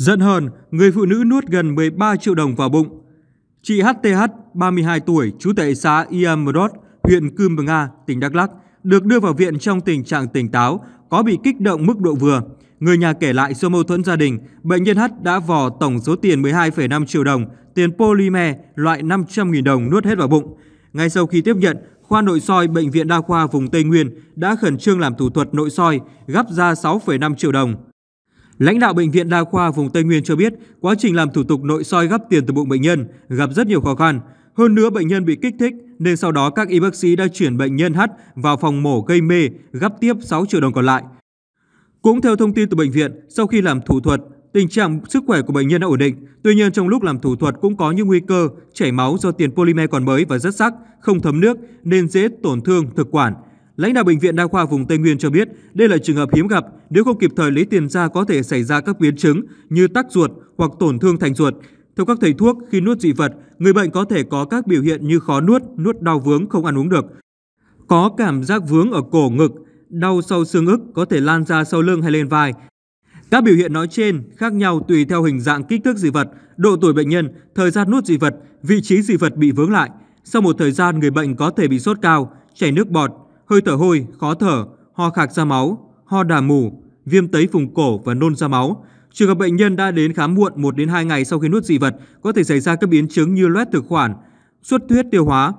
Giận hờn, người phụ nữ nuốt gần 13 triệu đồng vào bụng. Chị HTH, 32 tuổi, trú tại xã Iamrod, huyện Cư Nga, tỉnh Đắk Lắk, được đưa vào viện trong tình trạng tỉnh táo, có bị kích động mức độ vừa. Người nhà kể lại do mâu thuẫn gia đình, bệnh nhân H đã vò tổng số tiền 12,5 triệu đồng, tiền polymer loại 500.000 đồng nuốt hết vào bụng. Ngay sau khi tiếp nhận, khoa nội soi bệnh viện đa khoa vùng Tây Nguyên đã khẩn trương làm thủ thuật nội soi, gấp ra 6,5 triệu đồng. Lãnh đạo Bệnh viện Đa khoa vùng Tây Nguyên cho biết, quá trình làm thủ tục nội soi gấp tiền từ bụng bệnh nhân gặp rất nhiều khó khăn. Hơn nữa bệnh nhân bị kích thích nên sau đó các y bác sĩ đã chuyển bệnh nhân H vào phòng mổ gây mê gấp tiếp 6 triệu đồng còn lại. Cũng theo thông tin từ bệnh viện, sau khi làm thủ thuật, tình trạng sức khỏe của bệnh nhân đã ổn định. Tuy nhiên trong lúc làm thủ thuật cũng có những nguy cơ chảy máu do tiền polymer còn mới và rất sắc, không thấm nước nên dễ tổn thương thực quản. Lãnh đạo bệnh viện đa khoa vùng Tây Nguyên cho biết, đây là trường hợp hiếm gặp, nếu không kịp thời lấy tiền ra có thể xảy ra các biến chứng như tắc ruột hoặc tổn thương thành ruột. Theo các thầy thuốc, khi nuốt dị vật, người bệnh có thể có các biểu hiện như khó nuốt, nuốt đau vướng không ăn uống được. Có cảm giác vướng ở cổ ngực, đau sau xương ức có thể lan ra sau lưng hay lên vai. Các biểu hiện nói trên khác nhau tùy theo hình dạng kích thước dị vật, độ tuổi bệnh nhân, thời gian nuốt dị vật, vị trí dị vật bị vướng lại. Sau một thời gian người bệnh có thể bị sốt cao, chảy nước bọt, hơi thở hôi, khó thở, ho khạc ra máu, ho đà mù, viêm tấy vùng cổ và nôn ra máu. Trường hợp bệnh nhân đã đến khám muộn 1 đến 2 ngày sau khi nuốt dị vật có thể xảy ra các biến chứng như loét thực quản, xuất huyết tiêu hóa.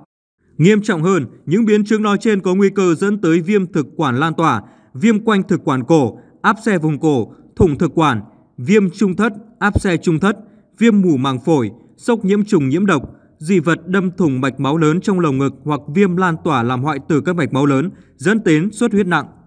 Nghiêm trọng hơn, những biến chứng nói trên có nguy cơ dẫn tới viêm thực quản lan tỏa, viêm quanh thực quản cổ, áp xe vùng cổ, thủng thực quản, viêm trung thất, áp xe trung thất, viêm mủ màng phổi, sốc nhiễm trùng nhiễm độc, dị vật đâm thủng mạch máu lớn trong lồng ngực hoặc viêm lan tỏa làm hoại tử các mạch máu lớn, dẫn đến xuất huyết nặng.